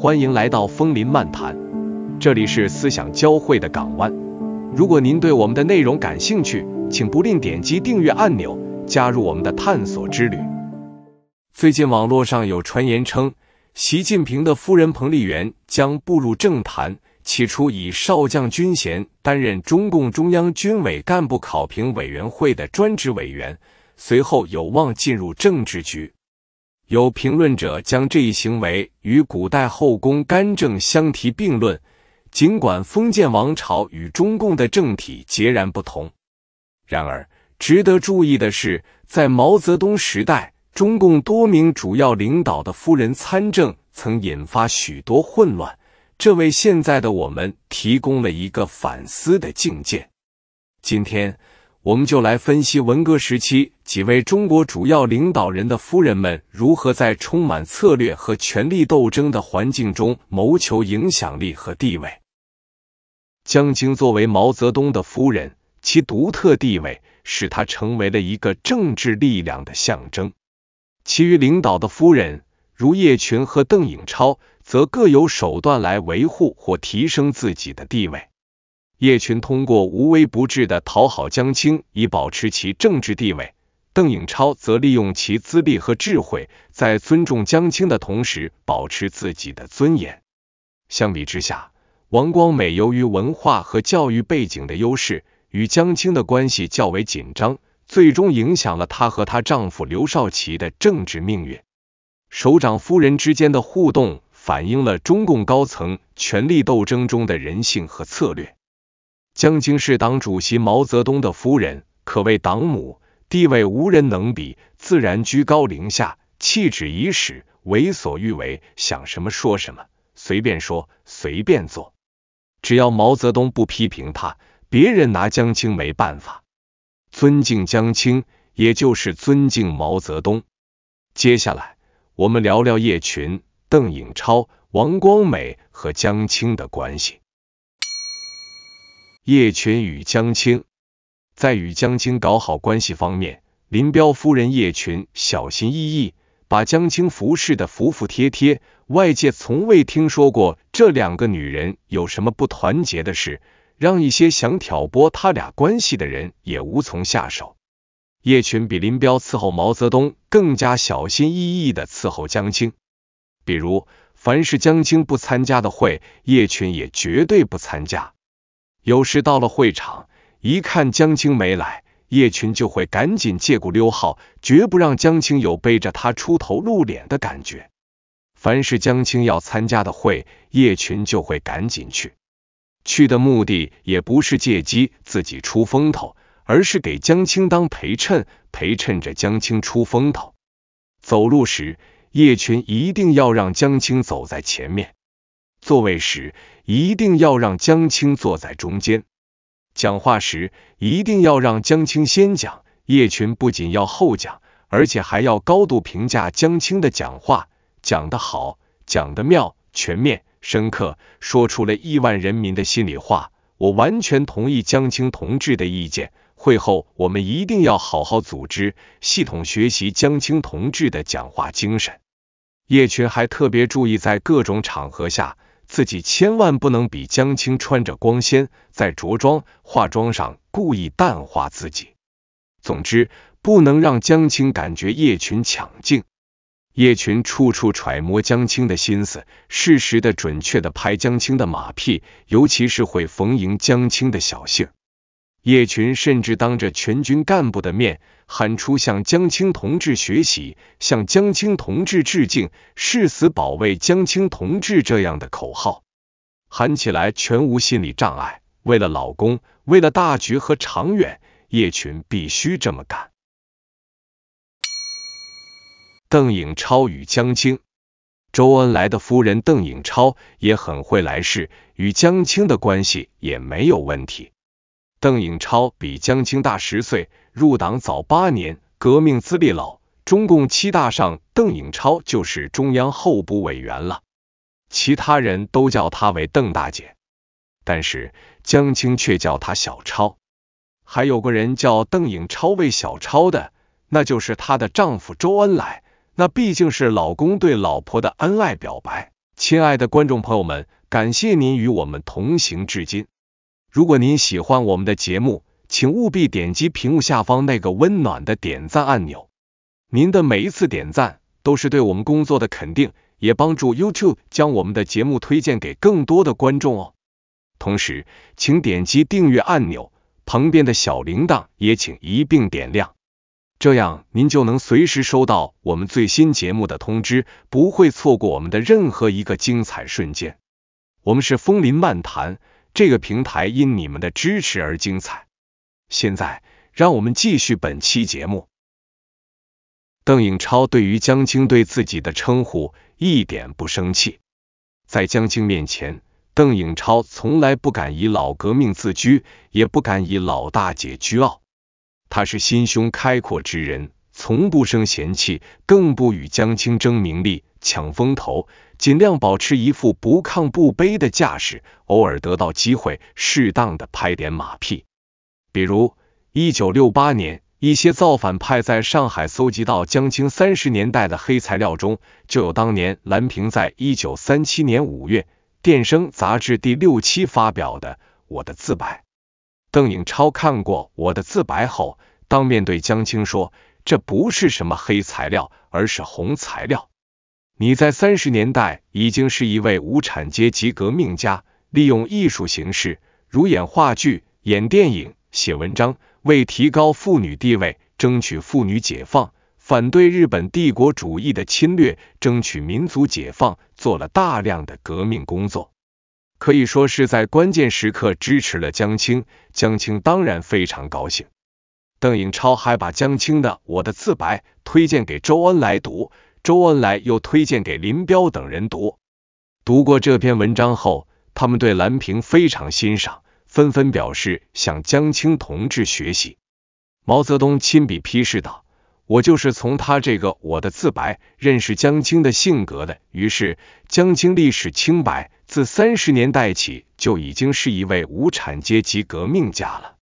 欢迎来到枫林漫谈，这里是思想交汇的港湾。如果您对我们的内容感兴趣，请不吝点击订阅按钮，加入我们的探索之旅。最近网络上有传言称，习近平的夫人彭丽媛将步入政坛，起初以少将军衔担任中共中央军委干部考评委员会的专职委员，随后有望进入政治局。有评论者将这一行为与古代后宫干政相提并论，尽管封建王朝与中共的政体截然不同。然而，值得注意的是，在毛泽东时代，中共多名主要领导的夫人参政曾引发许多混乱，这为现在的我们提供了一个反思的境界。今天。我们就来分析文革时期几位中国主要领导人的夫人们如何在充满策略和权力斗争的环境中谋求影响力和地位。江青作为毛泽东的夫人，其独特地位使她成为了一个政治力量的象征。其余领导的夫人，如叶群和邓颖超，则各有手段来维护或提升自己的地位。叶群通过无微不至的讨好江青，以保持其政治地位；邓颖超则利用其资历和智慧，在尊重江青的同时，保持自己的尊严。相比之下，王光美由于文化和教育背景的优势，与江青的关系较为紧张，最终影响了她和她丈夫刘少奇的政治命运。首长夫人之间的互动，反映了中共高层权力斗争中的人性和策略。江青是党主席毛泽东的夫人，可谓党母，地位无人能比，自然居高临下，气之已始，为所欲为，想什么说什么，随便说，随便做，只要毛泽东不批评他，别人拿江青没办法。尊敬江青，也就是尊敬毛泽东。接下来，我们聊聊叶群、邓颖超、王光美和江青的关系。叶群与江青在与江青搞好关系方面，林彪夫人叶群小心翼翼，把江青服侍的服服帖帖。外界从未听说过这两个女人有什么不团结的事，让一些想挑拨他俩关系的人也无从下手。叶群比林彪伺候毛泽东更加小心翼翼的伺候江青，比如，凡是江青不参加的会，叶群也绝对不参加。有时到了会场，一看江青没来，叶群就会赶紧借故溜号，绝不让江青有背着他出头露脸的感觉。凡是江青要参加的会，叶群就会赶紧去，去的目的也不是借机自己出风头，而是给江青当陪衬，陪衬着江青出风头。走路时，叶群一定要让江青走在前面；座位时，一定要让江青坐在中间，讲话时一定要让江青先讲。叶群不仅要后讲，而且还要高度评价江青的讲话，讲得好，讲得妙，全面、深刻，说出了亿万人民的心里话。我完全同意江青同志的意见。会后我们一定要好好组织系统学习江青同志的讲话精神。叶群还特别注意在各种场合下。自己千万不能比江青穿着光鲜，在着装、化妆上故意淡化自己。总之，不能让江青感觉叶群抢镜。叶群处处揣摩江青的心思，适时的、准确的拍江青的马屁，尤其是会逢迎江青的小性。叶群甚至当着全军干部的面喊出“向江青同志学习，向江青同志致敬，誓死保卫江青同志”这样的口号，喊起来全无心理障碍。为了老公，为了大局和长远，叶群必须这么干。邓颖超与江青，周恩来的夫人邓颖超也很会来事，与江青的关系也没有问题。邓颖超比江青大十岁，入党早八年，革命资历老。中共七大上，邓颖超就是中央候补委员了，其他人都叫她为邓大姐，但是江青却叫她小超。还有个人叫邓颖超为小超的，那就是她的丈夫周恩来，那毕竟是老公对老婆的恩爱表白。亲爱的观众朋友们，感谢您与我们同行至今。如果您喜欢我们的节目，请务必点击屏幕下方那个温暖的点赞按钮。您的每一次点赞都是对我们工作的肯定，也帮助 YouTube 将我们的节目推荐给更多的观众哦。同时，请点击订阅按钮，旁边的小铃铛也请一并点亮，这样您就能随时收到我们最新节目的通知，不会错过我们的任何一个精彩瞬间。我们是风林漫谈。这个平台因你们的支持而精彩。现在，让我们继续本期节目。邓颖超对于江青对自己的称呼一点不生气。在江青面前，邓颖超从来不敢以老革命自居，也不敢以老大姐居傲。他是心胸开阔之人，从不生嫌弃，更不与江青争名利。抢风头，尽量保持一副不亢不卑的架势，偶尔得到机会，适当的拍点马屁。比如，一九六八年，一些造反派在上海搜集到江青三十年代的黑材料中，就有当年蓝瓶在一九三七年五月《电声杂志》第六期发表的《我的自白》。邓颖超看过《我的自白》后，当面对江青说：“这不是什么黑材料，而是红材料。”你在三十年代已经是一位无产阶级革命家，利用艺术形式如演话剧、演电影、写文章，为提高妇女地位、争取妇女解放、反对日本帝国主义的侵略、争取民族解放，做了大量的革命工作，可以说是在关键时刻支持了江青。江青当然非常高兴。邓颖超还把江青的《我的自白》推荐给周恩来读。周恩来又推荐给林彪等人读。读过这篇文章后，他们对蓝平非常欣赏，纷纷表示向江青同志学习。毛泽东亲笔批示道：“我就是从他这个我的自白认识江青的性格的。”于是，江青历史清白，自三十年代起就已经是一位无产阶级革命家了。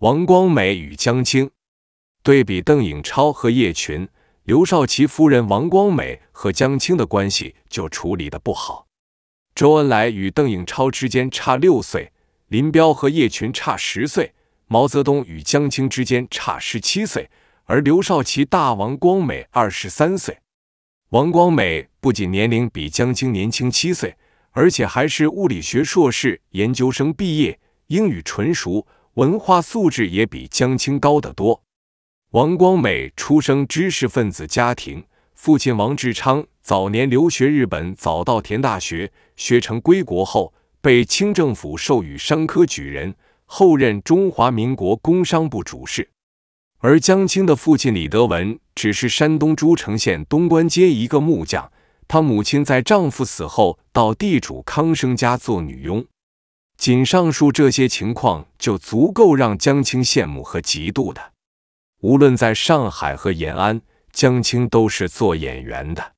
王光美与江青。对比邓颖超和叶群，刘少奇夫人王光美和江青的关系就处理的不好。周恩来与邓颖超之间差六岁，林彪和叶群差十岁，毛泽东与江青之间差十七岁，而刘少奇大王光美二十三岁。王光美不仅年龄比江青年轻七岁，而且还是物理学硕士研究生毕业，英语纯熟，文化素质也比江青高得多。王光美出生知识分子家庭，父亲王志昌早年留学日本早稻田大学，学成归国后被清政府授予商科举人，后任中华民国工商部主事。而江青的父亲李德文只是山东诸城县东关街一个木匠，他母亲在丈夫死后到地主康生家做女佣。仅上述这些情况就足够让江青羡慕和嫉妒的。无论在上海和延安，江青都是做演员的。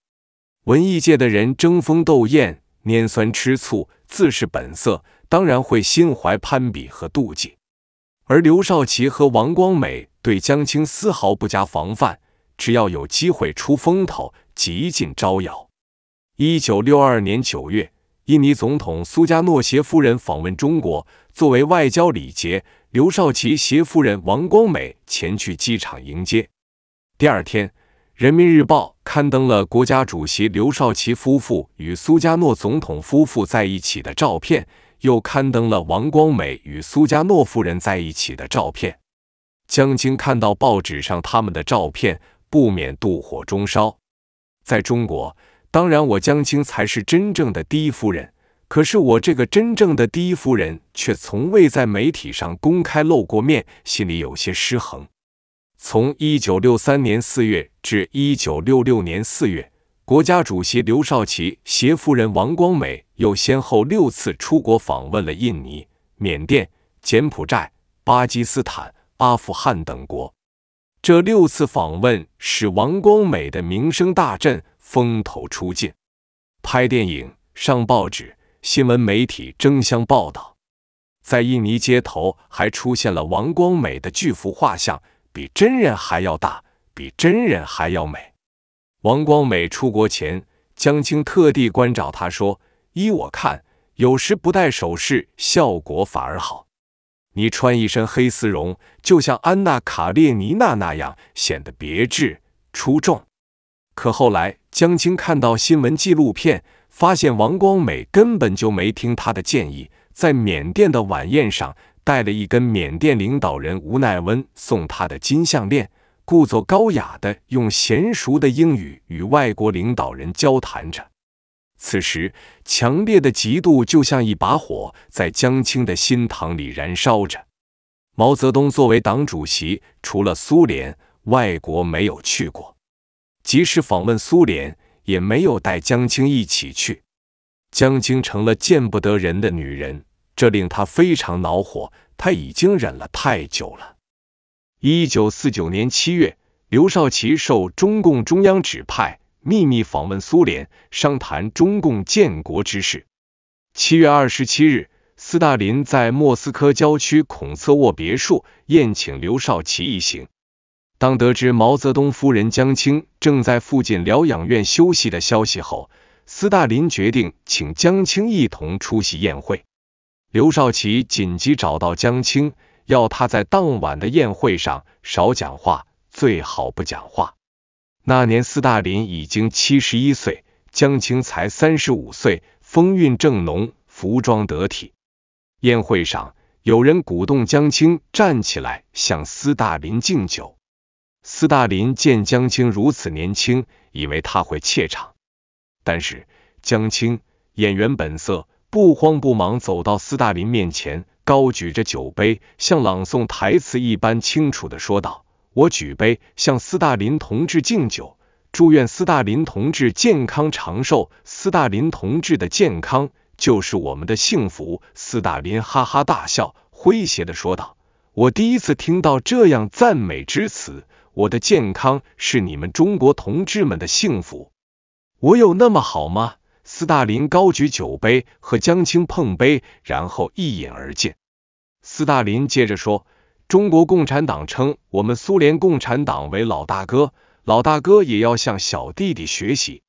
文艺界的人争风斗艳、拈酸吃醋，自是本色，当然会心怀攀比和妒忌。而刘少奇和王光美对江青丝毫不加防范，只要有机会出风头，极尽招摇。一九六二年九月，印尼总统苏加诺携夫人访问中国，作为外交礼节。刘少奇携夫人王光美前去机场迎接。第二天，《人民日报》刊登了国家主席刘少奇夫妇与苏加诺总统夫妇在一起的照片，又刊登了王光美与苏加诺夫人在一起的照片。江青看到报纸上他们的照片，不免妒火中烧。在中国，当然我江青才是真正的第一夫人。可是我这个真正的第一夫人却从未在媒体上公开露过面，心里有些失衡。从1963年4月至1966年4月，国家主席刘少奇携夫人王光美又先后六次出国访问了印尼、缅甸、柬埔寨、巴基斯坦、阿富汗等国。这六次访问使王光美的名声大振，风头出尽，拍电影、上报纸。新闻媒体争相报道，在印尼街头还出现了王光美的巨幅画像，比真人还要大，比真人还要美。王光美出国前，江青特地关照他说：“依我看，有时不戴首饰效果反而好。你穿一身黑丝绒，就像安娜·卡列尼娜那样，显得别致出众。”可后来，江青看到新闻纪录片。发现王光美根本就没听他的建议，在缅甸的晚宴上，带了一根缅甸领导人吴奈温送他的金项链，故作高雅的用娴熟的英语与外国领导人交谈着。此时，强烈的嫉妒就像一把火，在江青的心膛里燃烧着。毛泽东作为党主席，除了苏联，外国没有去过，即使访问苏联。也没有带江青一起去，江青成了见不得人的女人，这令她非常恼火。她已经忍了太久了。一九四九年七月，刘少奇受中共中央指派，秘密访问苏联，商谈中共建国之事。七月二十七日，斯大林在莫斯科郊区孔策沃别墅宴请刘少奇一行。当得知毛泽东夫人江青正在附近疗养院休息的消息后，斯大林决定请江青一同出席宴会。刘少奇紧急找到江青，要他在当晚的宴会上少讲话，最好不讲话。那年斯大林已经七十一岁，江青才三十五岁，风韵正浓，服装得体。宴会上，有人鼓动江青站起来向斯大林敬酒。斯大林见江青如此年轻，以为他会怯场，但是江青演员本色，不慌不忙走到斯大林面前，高举着酒杯，像朗诵台词一般清楚的说道：“我举杯向斯大林同志敬酒，祝愿斯大林同志健康长寿。斯大林同志的健康就是我们的幸福。”斯大林哈哈大笑，诙谐的说道：“我第一次听到这样赞美之词。”我的健康是你们中国同志们的幸福，我有那么好吗？斯大林高举酒杯，和江青碰杯，然后一饮而尽。斯大林接着说：“中国共产党称我们苏联共产党为老大哥，老大哥也要向小弟弟学习。”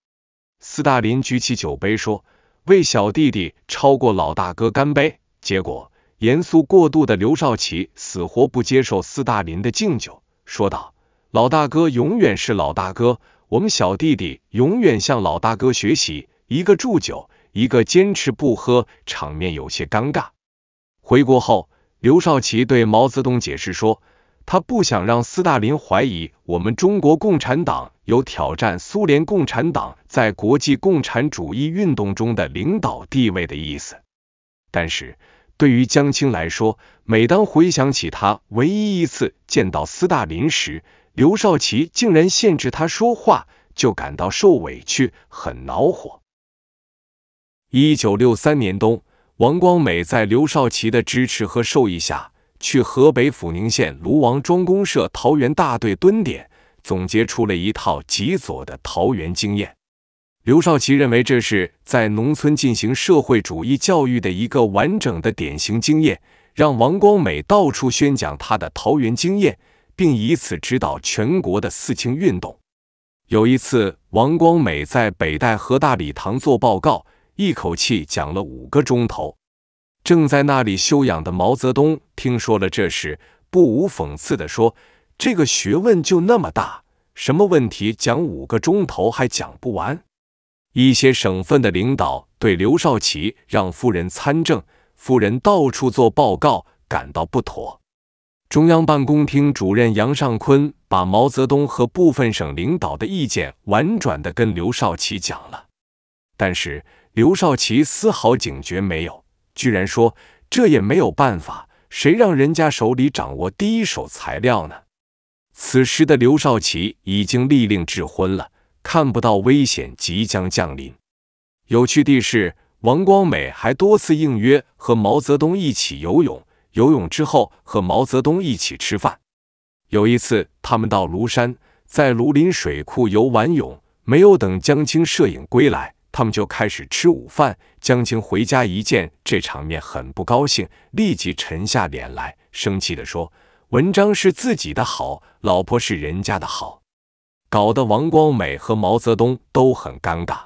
斯大林举起酒杯说：“为小弟弟超过老大哥干杯！”结果，严肃过度的刘少奇死活不接受斯大林的敬酒，说道。老大哥永远是老大哥，我们小弟弟永远向老大哥学习。一个祝酒，一个坚持不喝，场面有些尴尬。回国后，刘少奇对毛泽东解释说，他不想让斯大林怀疑我们中国共产党有挑战苏联共产党在国际共产主义运动中的领导地位的意思。但是，对于江青来说，每当回想起他唯一一次见到斯大林时，刘少奇竟然限制他说话，就感到受委屈，很恼火。一九六三年冬，王光美在刘少奇的支持和授意下，去河北抚宁县卢王庄公社桃园大队蹲点，总结出了一套极左的桃园经验。刘少奇认为这是在农村进行社会主义教育的一个完整的典型经验，让王光美到处宣讲他的桃园经验。并以此指导全国的四清运动。有一次，王光美在北戴河大礼堂做报告，一口气讲了五个钟头。正在那里休养的毛泽东听说了这事，不无讽刺地说：“这个学问就那么大，什么问题讲五个钟头还讲不完？”一些省份的领导对刘少奇让夫人参政、夫人到处做报告感到不妥。中央办公厅主任杨尚昆把毛泽东和部分省领导的意见婉转地跟刘少奇讲了，但是刘少奇丝毫警觉没有，居然说这也没有办法，谁让人家手里掌握第一手材料呢？此时的刘少奇已经力令智昏了，看不到危险即将降临。有趣的是，王光美还多次应约和毛泽东一起游泳。游泳之后和毛泽东一起吃饭。有一次，他们到庐山，在庐林水库游玩泳，没有等江青摄影归来，他们就开始吃午饭。江青回家一见这场面，很不高兴，立即沉下脸来，生气地说：“文章是自己的好，老婆是人家的好。”搞得王光美和毛泽东都很尴尬。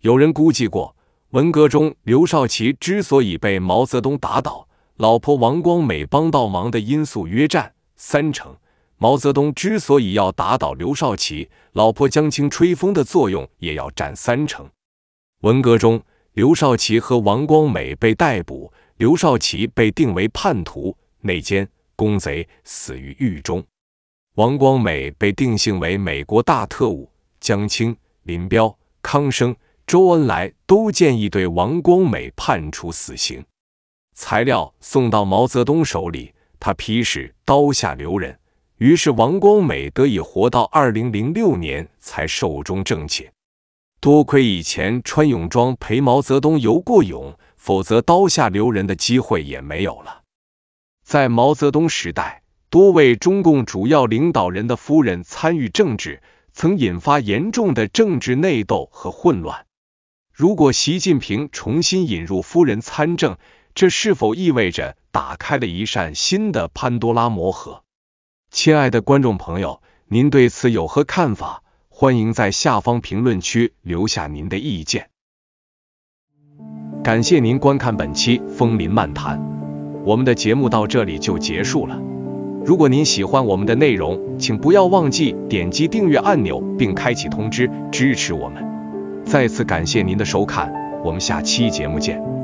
有人估计过，文革中刘少奇之所以被毛泽东打倒。老婆王光美帮到忙的因素约占三成。毛泽东之所以要打倒刘少奇，老婆江青吹风的作用也要占三成。文革中，刘少奇和王光美被逮捕，刘少奇被定为叛徒、内奸、公贼，死于狱中；王光美被定性为美国大特务。江青、林彪、康生、周恩来都建议对王光美判处死刑。材料送到毛泽东手里，他批示“刀下留人”，于是王光美得以活到二零零六年才寿终正寝。多亏以前穿泳装陪毛泽东游过泳，否则“刀下留人”的机会也没有了。在毛泽东时代，多位中共主要领导人的夫人参与政治，曾引发严重的政治内斗和混乱。如果习近平重新引入夫人参政，这是否意味着打开了一扇新的潘多拉魔盒？亲爱的观众朋友，您对此有何看法？欢迎在下方评论区留下您的意见。感谢您观看本期《风林漫谈》，我们的节目到这里就结束了。如果您喜欢我们的内容，请不要忘记点击订阅按钮并开启通知，支持我们。再次感谢您的收看，我们下期节目见。